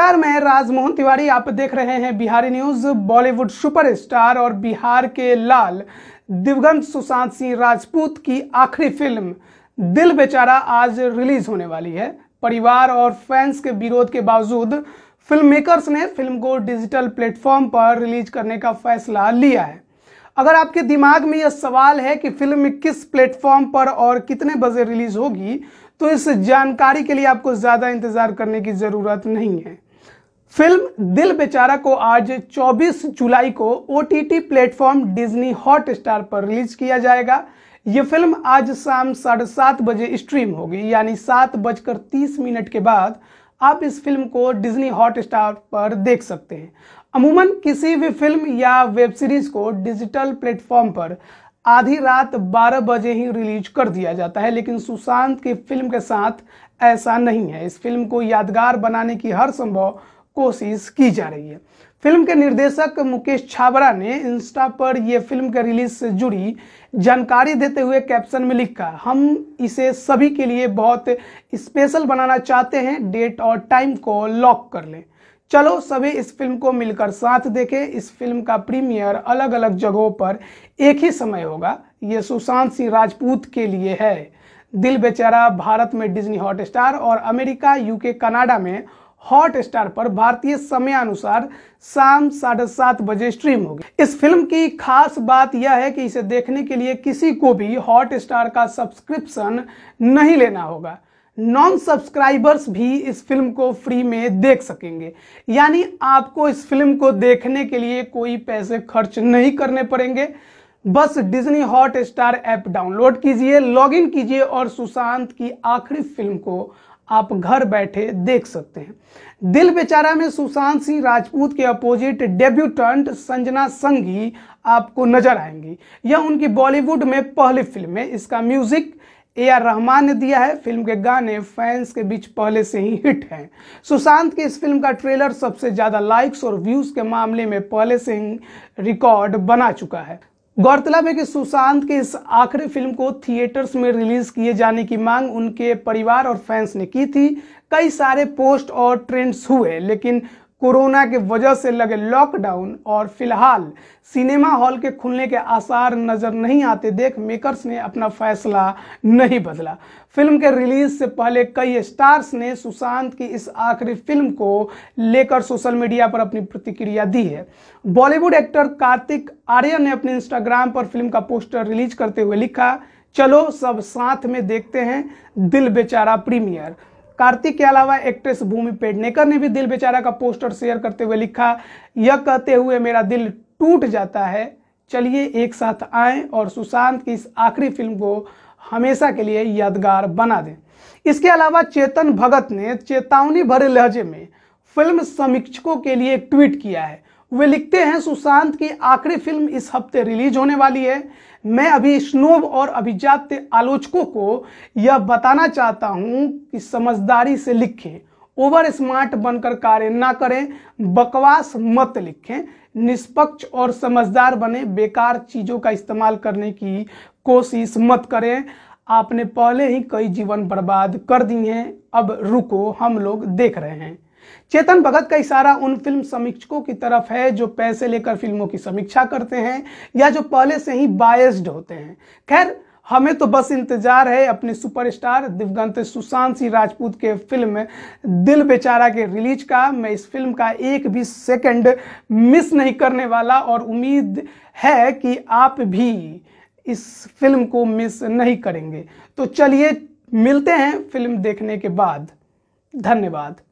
नमस्कार मैं राजमोहन तिवारी आप देख रहे हैं बिहारी न्यूज बॉलीवुड सुपरस्टार और बिहार के लाल दिवगंत सुशांत सिंह राजपूत की आखिरी फिल्म दिल बेचारा आज रिलीज होने वाली है परिवार और फैंस के विरोध के बावजूद फिल्म मेकर्स ने फिल्म को डिजिटल प्लेटफॉर्म पर रिलीज करने का फैसला लिया है अगर आपके दिमाग में यह सवाल है कि फिल्म किस प्लेटफॉर्म पर और कितने बजे रिलीज होगी तो इस जानकारी के लिए आपको ज़्यादा इंतज़ार करने की ज़रूरत नहीं है फिल्म दिल बेचारा को आज 24 जुलाई को ओ प्लेटफॉर्म डिज्नी हॉट स्टार पर रिलीज किया जाएगा ये फिल्म आज शाम साढ़े सात बजे स्ट्रीम होगी यानी सात बजकर तीस मिनट के बाद आप इस फिल्म को डिज्नी हॉट स्टार पर देख सकते हैं अमूमन किसी भी फिल्म या वेब सीरीज को डिजिटल प्लेटफॉर्म पर आधी रात 12 बजे ही रिलीज कर दिया जाता है लेकिन सुशांत की फिल्म के साथ ऐसा नहीं है इस फिल्म को यादगार बनाने की हर संभव कोशिश की जा रही है फिल्म के निर्देशक मुकेश छाबरा ने इंस्टा पर यह फिल्म के रिलीज से जुड़ी जानकारी देते हुए कैप्शन में लिखा हम इसे सभी के लिए बहुत स्पेशल बनाना चाहते हैं डेट और टाइम को लॉक कर लें चलो सभी इस फिल्म को मिलकर साथ देखें इस फिल्म का प्रीमियर अलग अलग जगहों पर एक ही समय होगा ये सुशांत सिंह राजपूत के लिए है दिल बेचारा भारत में डिज्नी हॉटस्टार और अमेरिका यूके कनाडा में हॉट स्टार पर भारतीय समय अनुसार शाम साढ़े सात बजे स्ट्रीम होगी इस फिल्म की खास बात यह है कि इसे देखने के लिए किसी को भी हॉट स्टार का सब्सक्रिप्शन नहीं लेना होगा नॉन सब्सक्राइबर्स भी इस फिल्म को फ्री में देख सकेंगे यानी आपको इस फिल्म को देखने के लिए कोई पैसे खर्च नहीं करने पड़ेंगे बस Disney Hotstar app download कीजिए लॉगिन कीजिए और सुशांत की आखिरी फिल्म को आप घर बैठे देख सकते हैं दिल बेचारा में सुशांत सिंह राजपूत के अपोजिट डेब्यूटेंट संजना संघी आपको नजर आएंगी यह उनकी बॉलीवुड में पहली फिल्म है इसका म्यूजिक ए आर रहमान ने दिया है फिल्म के गाने फैंस के बीच पहले से ही हिट हैं सुशांत की इस फिल्म का ट्रेलर सबसे ज़्यादा लाइक्स और व्यूज़ के मामले में पहले से ही रिकॉर्ड बना चुका है गौरतलब है कि सुशांत के इस आखिरी फिल्म को थिएटर्स में रिलीज किए जाने की मांग उनके परिवार और फैंस ने की थी कई सारे पोस्ट और ट्रेंड्स हुए लेकिन कोरोना के वजह से लगे लॉकडाउन और फिलहाल सिनेमा हॉल के खुलने के आसार नज़र नहीं आते देख मेकर्स ने अपना फैसला नहीं बदला फिल्म के रिलीज से पहले कई स्टार्स ने सुशांत की इस आखिरी फिल्म को लेकर सोशल मीडिया पर अपनी प्रतिक्रिया दी है बॉलीवुड एक्टर कार्तिक आर्य ने अपने इंस्टाग्राम पर फिल्म का पोस्टर रिलीज करते हुए लिखा चलो सब साथ में देखते हैं दिल बेचारा प्रीमियर कार्तिक के अलावा एक्ट्रेस भूमि पेडनेकर ने भी दिल बेचारा का पोस्टर शेयर करते हुए लिखा यह कहते हुए मेरा दिल टूट जाता है चलिए एक साथ आए और सुशांत की इस आखिरी फिल्म को हमेशा के लिए यादगार बना दें इसके अलावा चेतन भगत ने चेतावनी भरे लहजे में फिल्म समीक्षकों के लिए एक ट्वीट किया है वे लिखते हैं सुशांत की आखिरी फिल्म इस हफ्ते रिलीज होने वाली है मैं अभी स्नोब और अभिजात आलोचकों को यह बताना चाहता हूं कि समझदारी से लिखें ओवर स्मार्ट बनकर कार्य ना करें बकवास मत लिखें निष्पक्ष और समझदार बने बेकार चीज़ों का इस्तेमाल करने की कोशिश मत करें आपने पहले ही कई जीवन बर्बाद कर दिए हैं अब रुको हम लोग देख रहे हैं चेतन भगत का इशारा उन फिल्म समीक्षकों की तरफ है जो पैसे लेकर फिल्मों की समीक्षा करते हैं या जो पहले से ही बायस्ड होते हैं खैर हमें तो बस इंतजार है अपने सुपरस्टार दिवगंत सुशांत सिंह राजपूत के फिल्म दिल बेचारा के रिलीज का मैं इस फिल्म का एक भी सेकंड मिस नहीं करने वाला और उम्मीद है कि आप भी इस फिल्म को मिस नहीं करेंगे तो चलिए मिलते हैं फिल्म देखने के बाद धन्यवाद